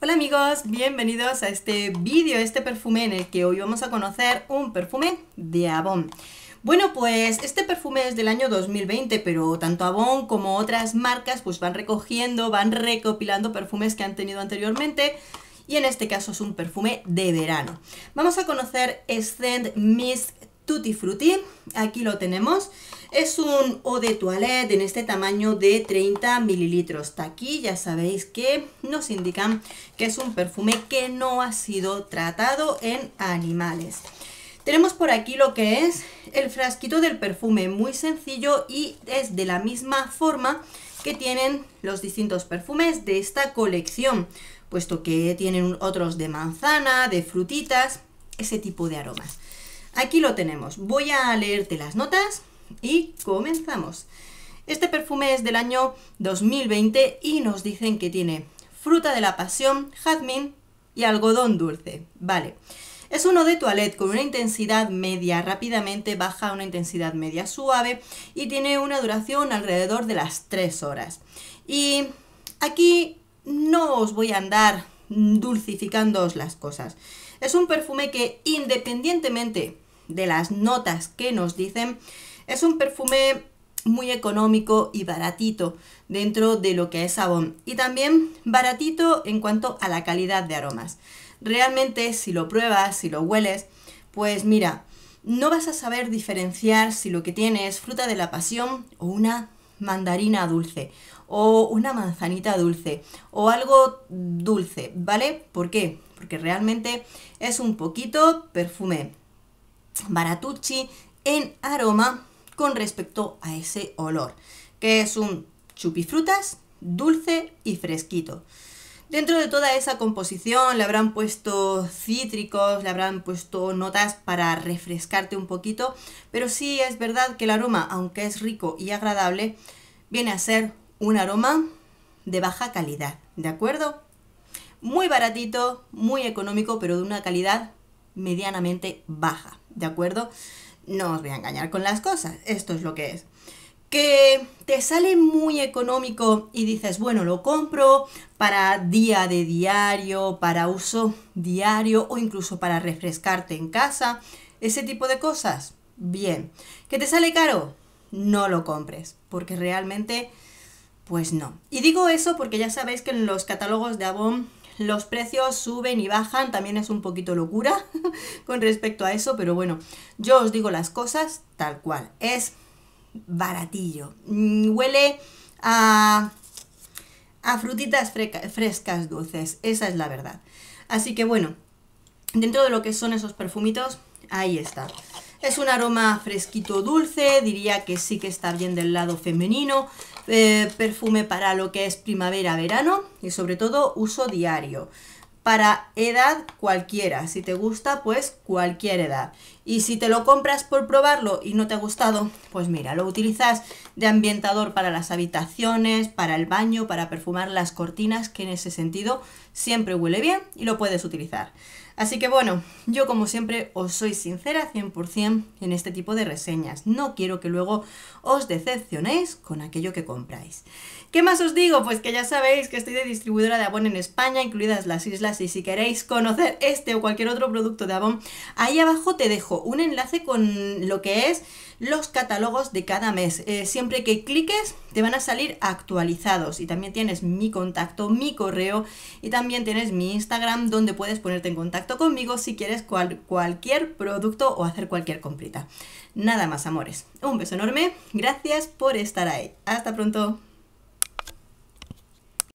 Hola amigos, bienvenidos a este vídeo, este perfume en el que hoy vamos a conocer un perfume de Avon. Bueno, pues este perfume es del año 2020, pero tanto Avon como otras marcas pues van recogiendo, van recopilando perfumes que han tenido anteriormente y en este caso es un perfume de verano. Vamos a conocer Scent Mist Tutti Frutti, aquí lo tenemos, es un eau de toilette en este tamaño de 30 mililitros, aquí ya sabéis que nos indican que es un perfume que no ha sido tratado en animales. Tenemos por aquí lo que es el frasquito del perfume, muy sencillo y es de la misma forma que tienen los distintos perfumes de esta colección, puesto que tienen otros de manzana, de frutitas, ese tipo de aromas. Aquí lo tenemos. Voy a leerte las notas y comenzamos. Este perfume es del año 2020 y nos dicen que tiene fruta de la pasión, jazmín y algodón dulce. Vale. Es uno de toilette con una intensidad media, rápidamente baja a una intensidad media suave y tiene una duración alrededor de las 3 horas. Y aquí no os voy a andar dulcificando las cosas. Es un perfume que independientemente de las notas que nos dicen, es un perfume muy económico y baratito dentro de lo que es sabón y también baratito en cuanto a la calidad de aromas. Realmente si lo pruebas, si lo hueles, pues mira, no vas a saber diferenciar si lo que tiene es fruta de la pasión o una mandarina dulce o una manzanita dulce o algo dulce, ¿vale? ¿Por qué? Porque realmente es un poquito perfume baratucci en aroma con respecto a ese olor, que es un chupifrutas dulce y fresquito. Dentro de toda esa composición le habrán puesto cítricos, le habrán puesto notas para refrescarte un poquito, pero sí es verdad que el aroma, aunque es rico y agradable, viene a ser un aroma de baja calidad, ¿de acuerdo? Muy baratito, muy económico, pero de una calidad medianamente baja, ¿de acuerdo? No os voy a engañar con las cosas, esto es lo que es que te sale muy económico y dices, bueno, lo compro para día de diario, para uso diario o incluso para refrescarte en casa, ese tipo de cosas, bien. ¿Que te sale caro? No lo compres, porque realmente, pues no. Y digo eso porque ya sabéis que en los catálogos de Avon los precios suben y bajan, también es un poquito locura con respecto a eso, pero bueno, yo os digo las cosas tal cual. Es baratillo. Mm, huele a, a frutitas frescas dulces, esa es la verdad. Así que bueno, dentro de lo que son esos perfumitos, ahí está. Es un aroma fresquito dulce, diría que sí que está bien del lado femenino, eh, perfume para lo que es primavera-verano y sobre todo uso diario para edad cualquiera. Si te gusta, pues cualquier edad. Y si te lo compras por probarlo y no te ha gustado, pues mira, lo utilizas de ambientador para las habitaciones, para el baño, para perfumar las cortinas, que en ese sentido siempre huele bien y lo puedes utilizar. Así que bueno, yo como siempre os soy sincera 100% en este tipo de reseñas. No quiero que luego os decepcionéis con aquello que compráis. ¿Qué más os digo? Pues que ya sabéis que estoy de distribuidora de Avon en España, incluidas las islas, y si queréis conocer este o cualquier otro producto de Avon, ahí abajo te dejo un enlace con lo que es los catálogos de cada mes. Eh, siempre que cliques te van a salir actualizados y también tienes mi contacto, mi correo y también tienes mi Instagram donde puedes ponerte en contacto conmigo si quieres cualquier producto o hacer cualquier comprita. Nada más, amores. Un beso enorme. Gracias por estar ahí. Hasta pronto.